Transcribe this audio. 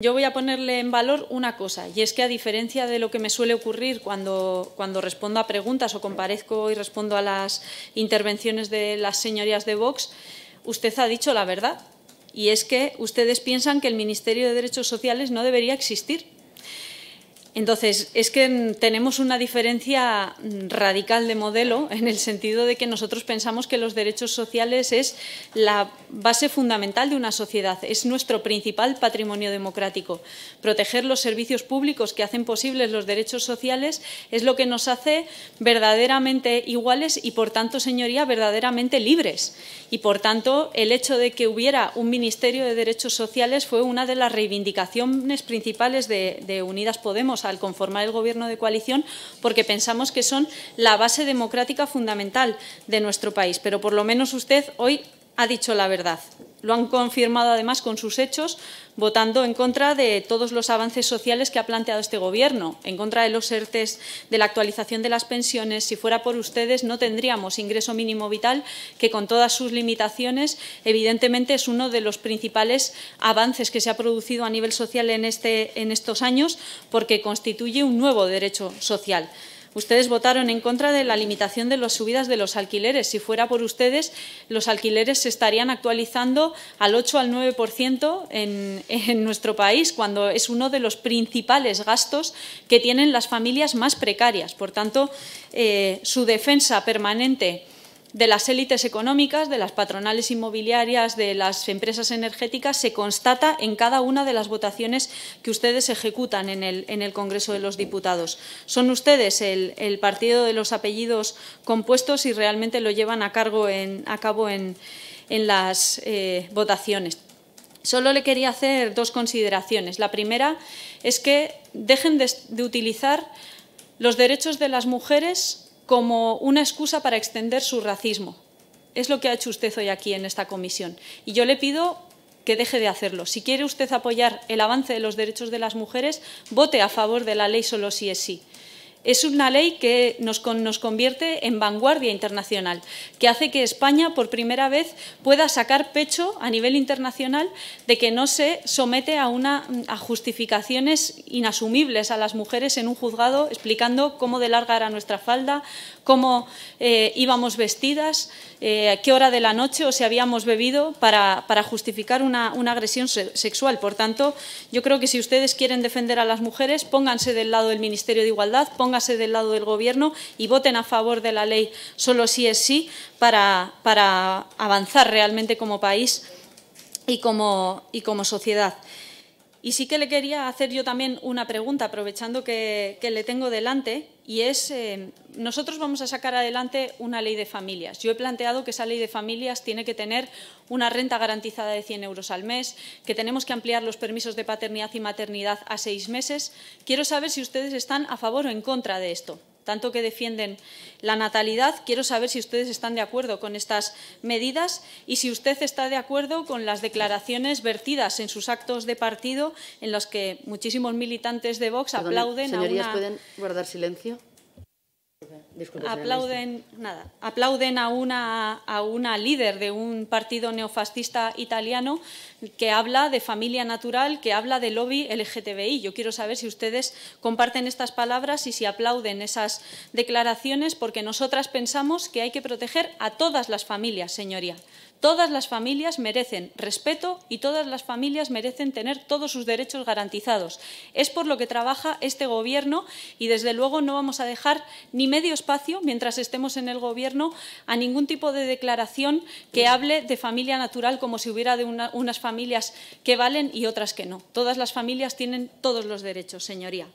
Yo voy a ponerle en valor una cosa, y es que a diferencia de lo que me suele ocurrir cuando, cuando respondo a preguntas o comparezco y respondo a las intervenciones de las señorías de Vox, usted ha dicho la verdad, y es que ustedes piensan que el Ministerio de Derechos Sociales no debería existir. Entonces, es que tenemos una diferencia radical de modelo en el sentido de que nosotros pensamos que los derechos sociales es la base fundamental de una sociedad, es nuestro principal patrimonio democrático. Proteger los servicios públicos que hacen posibles los derechos sociales es lo que nos hace verdaderamente iguales y, por tanto, señoría, verdaderamente libres. Y, por tanto, el hecho de que hubiera un Ministerio de Derechos Sociales fue una de las reivindicaciones principales de, de Unidas Podemos al conformar el Gobierno de coalición porque pensamos que son la base democrática fundamental de nuestro país. Pero por lo menos usted hoy ha dicho la verdad. Lo han confirmado además con sus hechos, votando en contra de todos los avances sociales que ha planteado este Gobierno, en contra de los ERTES, de la actualización de las pensiones. Si fuera por ustedes, no tendríamos ingreso mínimo vital, que con todas sus limitaciones, evidentemente es uno de los principales avances que se ha producido a nivel social en, este, en estos años, porque constituye un nuevo derecho social. Ustedes votaron en contra de la limitación de las subidas de los alquileres. Si fuera por ustedes, los alquileres se estarían actualizando al 8 al 9% en, nuestro país, cuando es uno de los principales gastos que tienen las familias más precarias. Por tanto, eh, su defensa permanente de las élites económicas, de las patronales inmobiliarias, de las empresas energéticas, se constata en cada una de las votaciones que ustedes ejecutan en el, Congreso de los Diputados. Son ustedes el, partido de los apellidos compuestos y realmente lo llevan a, cargo en, cabo en, las eh, votaciones. Solo le quería hacer dos consideraciones. La primera es que dejen de utilizar los derechos de las mujeres como una excusa para extender su racismo. Es lo que ha hecho usted hoy aquí en esta comisión. Y yo le pido que deje de hacerlo. Si quiere usted apoyar el avance de los derechos de las mujeres, vote a favor de la ley solo si es sí. Es una ley que nos, nos convierte en vanguardia internacional, que hace que España por primera vez pueda sacar pecho a nivel internacional de que no se somete a, justificaciones inasumibles a las mujeres en un juzgado explicando cómo de larga era nuestra falda, cómo eh, íbamos vestidas, eh, a qué hora de la noche o si habíamos bebido para, justificar una, agresión sexual. Por tanto, yo creo que si ustedes quieren defender a las mujeres, pónganse del lado del Ministerio de Igualdad, póngase del lado del Gobierno y voten a favor de la ley solo si es sí para, avanzar realmente como país y como, y como sociedad. Y sí que le quería hacer yo también una pregunta, aprovechando que, le tengo delante, y es, eh, nosotros vamos a sacar adelante una ley de familias. Yo he planteado que esa ley de familias tiene que tener una renta garantizada de 100 euros al mes, que tenemos que ampliar los permisos de paternidad y maternidad a seis meses. Quiero saber si ustedes están a favor o en contra de esto tanto que defienden la natalidad. Quiero saber si ustedes están de acuerdo con estas medidas y si usted está de acuerdo con las declaraciones vertidas en sus actos de partido en los que muchísimos militantes de Vox aplauden señorías, a una... ¿pueden guardar silencio? aplauden, nada, aplauden a una, a una líder de un partido neofascista italiano que habla de familia natural, que habla de lobby LGTBI. Yo quiero saber si ustedes comparten estas palabras y si aplauden esas declaraciones, porque nosotras pensamos que hay que proteger a todas las familias, señoría. Todas las familias merecen respeto y todas las familias merecen tener todos sus derechos garantizados. Es por lo que trabaja este Gobierno y, desde luego, no vamos a dejar ni medios espacio, mientras estemos en el Gobierno, a ningún tipo de declaración que hable de familia natural como si hubiera de unas familias que valen y otras que no. Todas las familias tienen todos los derechos, señoría.